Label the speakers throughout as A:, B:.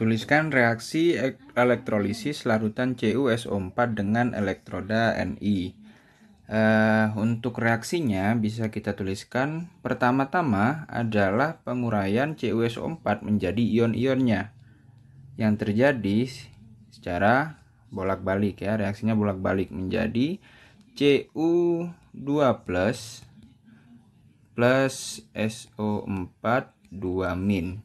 A: Tuliskan reaksi elektrolisis larutan CuSO4 dengan elektroda Ni. Uh, eh, untuk reaksinya bisa kita tuliskan pertama-tama adalah penguraian CuSO4 menjadi ion-ionnya yang terjadi secara bolak-balik ya reaksinya bolak-balik menjadi Cu2 plus plus SO4 2 min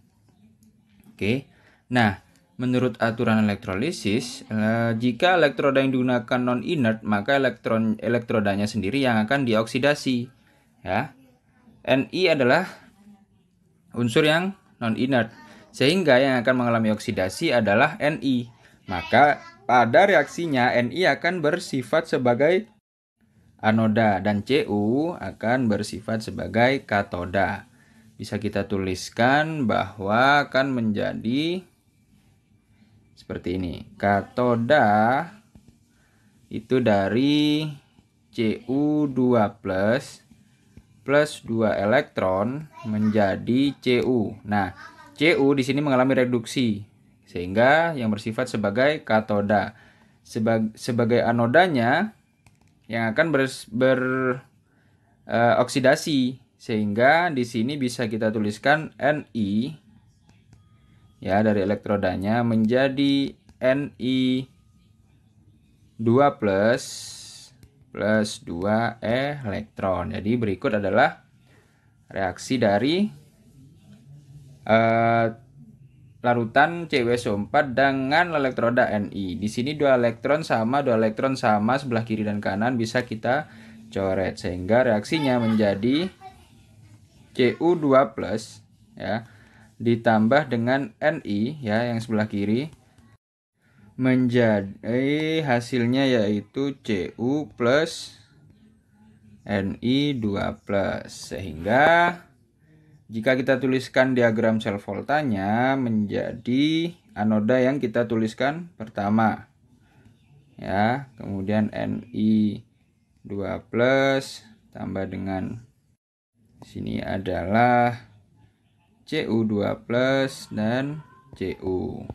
A: oke okay. Nah, menurut aturan elektrolisis, eh, jika elektroda yang digunakan non-inert, maka elektron elektrodanya sendiri yang akan dioksidasi. Ya. Ni adalah unsur yang non-inert, sehingga yang akan mengalami oksidasi adalah Ni. Maka pada reaksinya Ni akan bersifat sebagai anoda dan Cu akan bersifat sebagai katoda. Bisa kita tuliskan bahwa akan menjadi seperti ini. Katoda itu dari Cu2 plus plus 2 elektron menjadi Cu. Nah, Cu di sini mengalami reduksi sehingga yang bersifat sebagai katoda. Sebagai, sebagai anodanya yang akan ber, ber uh, oksidasi sehingga di sini bisa kita tuliskan Ni ya dari elektrodanya menjadi Ni 2 plus plus 2 elektron. Jadi berikut adalah reaksi dari uh, larutan CWSO4 dengan elektroda Ni. Di sini dua elektron sama, dua elektron sama sebelah kiri dan kanan bisa kita coret sehingga reaksinya menjadi Cu2+ ya ditambah dengan NI ya yang sebelah kiri menjadi hasilnya yaitu CU plus NI 2 plus sehingga jika kita tuliskan diagram sel voltanya menjadi anoda yang kita tuliskan pertama ya kemudian NI 2 plus tambah dengan sini adalah CU2 plus dan CU.